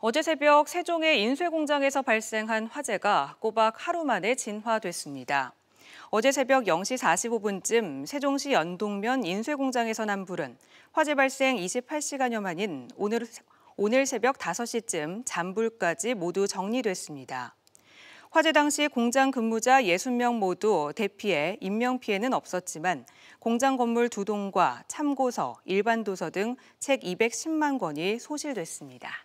어제 새벽 세종의 인쇄공장에서 발생한 화재가 꼬박 하루 만에 진화됐습니다. 어제 새벽 0시 45분쯤 세종시 연동면 인쇄공장에서 난 불은 화재 발생 28시간여 만인 오늘, 오늘 새벽 5시쯤 잔불까지 모두 정리됐습니다. 화재 당시 공장 근무자 60명 모두 대피해 인명피해는 없었지만 공장 건물 두 동과 참고서, 일반 도서 등 책 210만 권이 소실됐습니다.